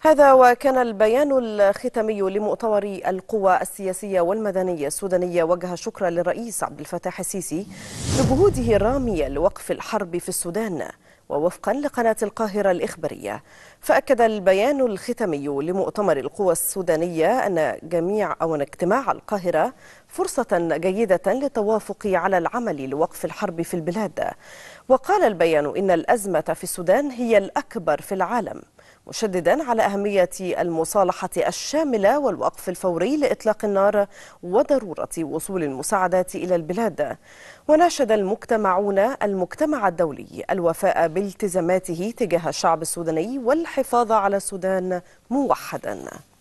هذا وكان البيان الختامي لمؤتمر القوى السياسية والمدنية السودانية وجه شكرا للرئيس عبد الفتاح السيسي لجهوده الرامية لوقف الحرب في السودان ووفقا لقناة القاهرة الإخبارية فأكد البيان الختامي لمؤتمر القوى السودانية أن جميع أو أن اجتماع القاهرة فرصة جيدة للتوافق على العمل لوقف الحرب في البلاد وقال البيان إن الأزمة في السودان هي الأكبر في العالم مشددا على أهمية المصالحة الشاملة والوقف الفوري لإطلاق النار وضرورة وصول المساعدات إلى البلاد وناشد المجتمعون المجتمع الدولي الوفاء بالتزاماته تجاه الشعب السوداني والحفاظ على السودان موحدا